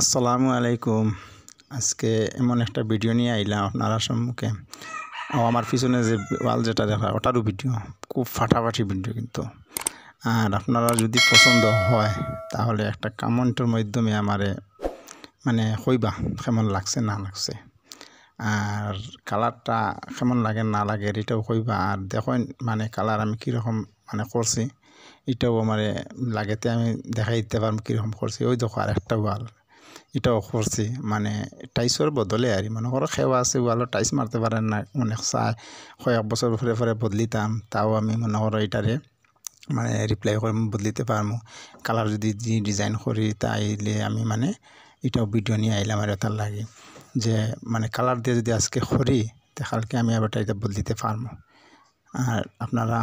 আসসালামু আলাইকুম আজকে এমন একটা ভিডিও নিয়ে আইলাম আপনারা সম্মুখে আমার পিছনে যে ওয়াল যেটা দেখা ওটারও ভিডিও খুব ফাটাফাটি ভিডিও কিন্তু আর আপনারা যদি পছন্দ হয় তাহলে একটা কামেন্টের মাধ্যমে আমারে মানে কইবা কেমন লাগছে না লাগছে আর কালারটা কেমন লাগে না লাগে এটাও কইবা আর দেখেন মানে কালার আমি কীরকম মানে করছি এটাও আমার লাগেতে আমি দেখাই দিতে পারবো কীরকম করছি ওই দেখো আর একটা ওয়াল এটাও করছি মানে টাইসের বদলে আর মনে করো খেওয়া আছে ওয়ালো টাইস মারতে পারেন না মানে চাই কয়েক বছর পরে পরে বদলিতাম তাও আমি মনে করো এটারে মানে রিপ্লাই করে বদলিতে পারবো কালার যদি ডিজাইন করি তাইলে আমি মানে এটাও ভিডিও নিয়ে আইলাম আর তার লাগে যে মানে কালার দিয়ে যদি আজকে করি তাহলে আমি আবার এটা বদলিতে পারবো আর আপনারা